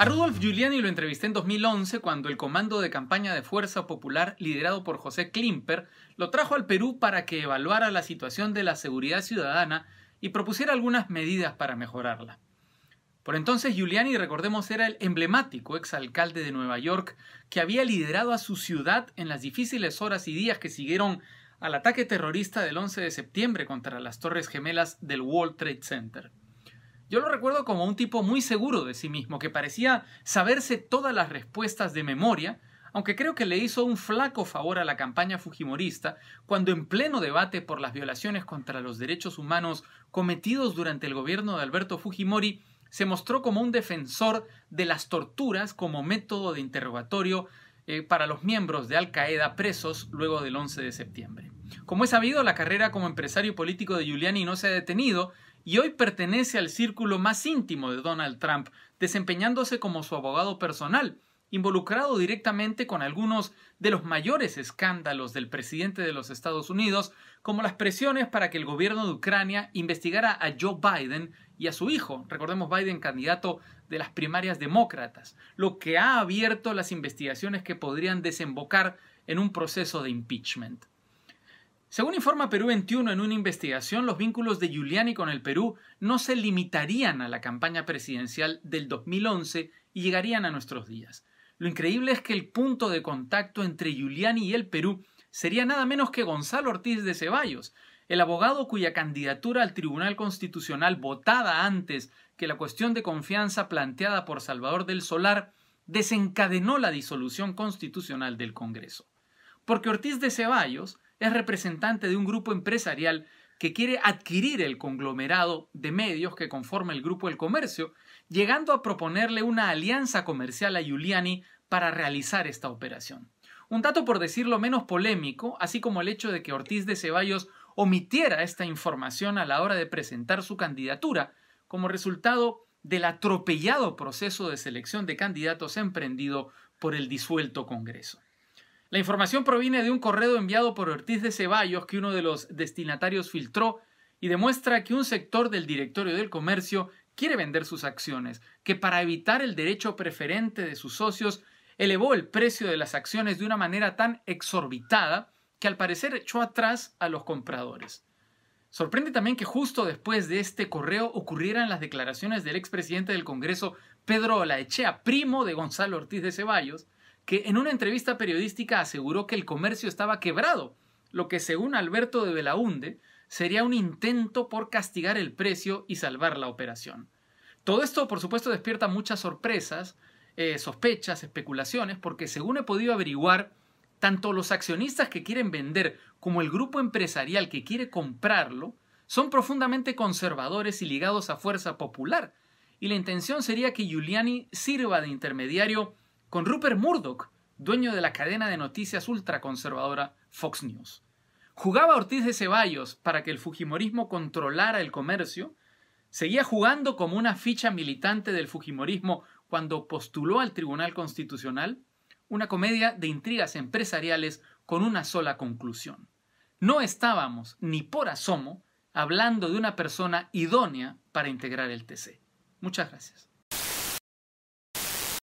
A Rudolf Giuliani lo entrevisté en 2011 cuando el Comando de Campaña de Fuerza Popular, liderado por José Klimper, lo trajo al Perú para que evaluara la situación de la seguridad ciudadana y propusiera algunas medidas para mejorarla. Por entonces Giuliani, recordemos, era el emblemático exalcalde de Nueva York que había liderado a su ciudad en las difíciles horas y días que siguieron al ataque terrorista del 11 de septiembre contra las Torres Gemelas del World Trade Center. Yo lo recuerdo como un tipo muy seguro de sí mismo, que parecía saberse todas las respuestas de memoria, aunque creo que le hizo un flaco favor a la campaña fujimorista cuando en pleno debate por las violaciones contra los derechos humanos cometidos durante el gobierno de Alberto Fujimori, se mostró como un defensor de las torturas como método de interrogatorio eh, para los miembros de Al Qaeda presos luego del 11 de septiembre. Como es sabido, la carrera como empresario político de Giuliani no se ha detenido y hoy pertenece al círculo más íntimo de Donald Trump, desempeñándose como su abogado personal, involucrado directamente con algunos de los mayores escándalos del presidente de los Estados Unidos, como las presiones para que el gobierno de Ucrania investigara a Joe Biden y a su hijo, recordemos Biden candidato de las primarias demócratas, lo que ha abierto las investigaciones que podrían desembocar en un proceso de impeachment. Según informa Perú 21 en una investigación, los vínculos de Giuliani con el Perú no se limitarían a la campaña presidencial del 2011 y llegarían a nuestros días. Lo increíble es que el punto de contacto entre Giuliani y el Perú sería nada menos que Gonzalo Ortiz de Ceballos, el abogado cuya candidatura al Tribunal Constitucional votada antes que la cuestión de confianza planteada por Salvador del Solar desencadenó la disolución constitucional del Congreso. Porque Ortiz de Ceballos es representante de un grupo empresarial que quiere adquirir el conglomerado de medios que conforma el Grupo El Comercio, llegando a proponerle una alianza comercial a Giuliani para realizar esta operación. Un dato por decirlo menos polémico, así como el hecho de que Ortiz de Ceballos omitiera esta información a la hora de presentar su candidatura, como resultado del atropellado proceso de selección de candidatos emprendido por el disuelto Congreso. La información proviene de un correo enviado por Ortiz de Ceballos que uno de los destinatarios filtró y demuestra que un sector del directorio del comercio quiere vender sus acciones, que para evitar el derecho preferente de sus socios elevó el precio de las acciones de una manera tan exorbitada que al parecer echó atrás a los compradores. Sorprende también que justo después de este correo ocurrieran las declaraciones del expresidente del Congreso, Pedro Olaechea, primo de Gonzalo Ortiz de Ceballos, que en una entrevista periodística aseguró que el comercio estaba quebrado, lo que según Alberto de Belaunde sería un intento por castigar el precio y salvar la operación. Todo esto, por supuesto, despierta muchas sorpresas, eh, sospechas, especulaciones, porque según he podido averiguar, tanto los accionistas que quieren vender como el grupo empresarial que quiere comprarlo son profundamente conservadores y ligados a fuerza popular, y la intención sería que Giuliani sirva de intermediario con Rupert Murdoch, dueño de la cadena de noticias ultraconservadora Fox News. Jugaba Ortiz de Ceballos para que el Fujimorismo controlara el comercio, seguía jugando como una ficha militante del Fujimorismo cuando postuló al Tribunal Constitucional, una comedia de intrigas empresariales con una sola conclusión. No estábamos, ni por asomo, hablando de una persona idónea para integrar el TC. Muchas gracias.